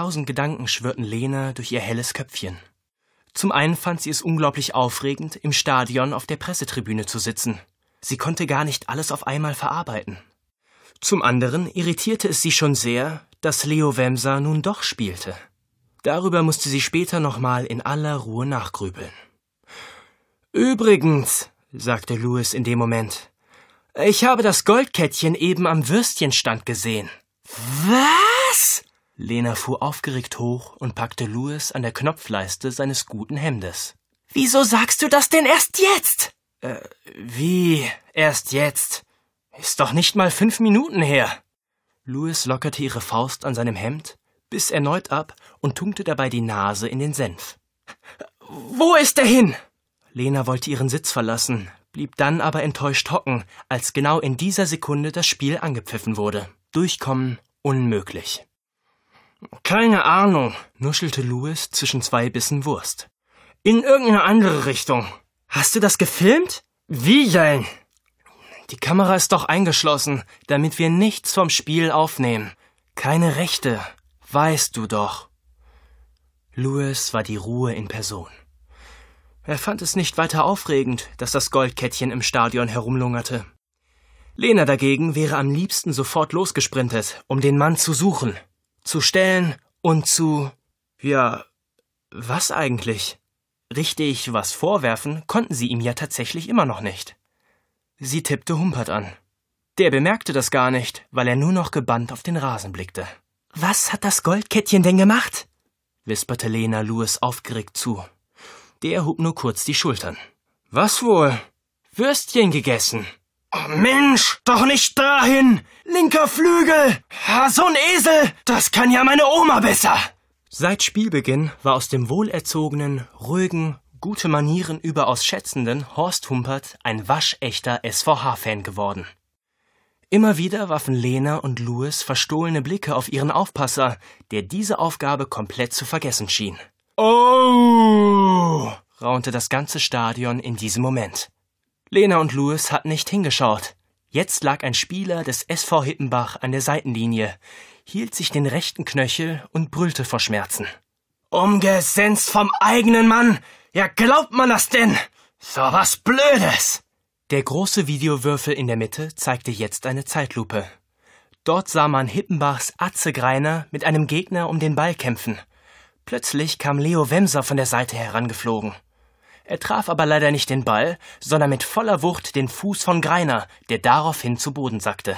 Tausend Gedanken schwirrten Lena durch ihr helles Köpfchen. Zum einen fand sie es unglaublich aufregend, im Stadion auf der Pressetribüne zu sitzen. Sie konnte gar nicht alles auf einmal verarbeiten. Zum anderen irritierte es sie schon sehr, dass Leo Wemser nun doch spielte. Darüber musste sie später nochmal in aller Ruhe nachgrübeln. Übrigens, sagte Louis in dem Moment, ich habe das Goldkettchen eben am Würstchenstand gesehen. Was? Lena fuhr aufgeregt hoch und packte Louis an der Knopfleiste seines guten Hemdes. Wieso sagst du das denn erst jetzt? Äh, wie erst jetzt? Ist doch nicht mal fünf Minuten her. Louis lockerte ihre Faust an seinem Hemd, biss erneut ab und tunkte dabei die Nase in den Senf. Wo ist er hin? Lena wollte ihren Sitz verlassen, blieb dann aber enttäuscht hocken, als genau in dieser Sekunde das Spiel angepfiffen wurde. Durchkommen unmöglich. Keine Ahnung, nuschelte Louis zwischen zwei Bissen Wurst. In irgendeine andere Richtung. Hast du das gefilmt? Wie denn? Die Kamera ist doch eingeschlossen, damit wir nichts vom Spiel aufnehmen. Keine Rechte, weißt du doch. Louis war die Ruhe in Person. Er fand es nicht weiter aufregend, dass das Goldkettchen im Stadion herumlungerte. Lena dagegen wäre am liebsten sofort losgesprintet, um den Mann zu suchen zu stellen und zu. Ja, was eigentlich? Richtig was vorwerfen konnten sie ihm ja tatsächlich immer noch nicht. Sie tippte Humpert an. Der bemerkte das gar nicht, weil er nur noch gebannt auf den Rasen blickte. Was hat das Goldkettchen denn gemacht? wisperte Lena Lewis aufgeregt zu. Der hob nur kurz die Schultern. Was wohl? Würstchen gegessen. Oh Mensch, doch nicht dahin! Linker Flügel! Ha, so ein Esel! Das kann ja meine Oma besser! Seit Spielbeginn war aus dem wohlerzogenen, ruhigen, gute Manieren überaus schätzenden Horst Humpert ein waschechter SVH-Fan geworden. Immer wieder warfen Lena und Louis verstohlene Blicke auf ihren Aufpasser, der diese Aufgabe komplett zu vergessen schien. Oh! raunte das ganze Stadion in diesem Moment. Lena und Louis hatten nicht hingeschaut. Jetzt lag ein Spieler des SV Hippenbach an der Seitenlinie, hielt sich den rechten Knöchel und brüllte vor Schmerzen. Umgesenzt vom eigenen Mann! Ja, glaubt man das denn? So was Blödes! Der große Videowürfel in der Mitte zeigte jetzt eine Zeitlupe. Dort sah man Hippenbachs Atze Greiner mit einem Gegner um den Ball kämpfen. Plötzlich kam Leo Wemser von der Seite herangeflogen. Er traf aber leider nicht den Ball, sondern mit voller Wucht den Fuß von Greiner, der daraufhin zu Boden sackte.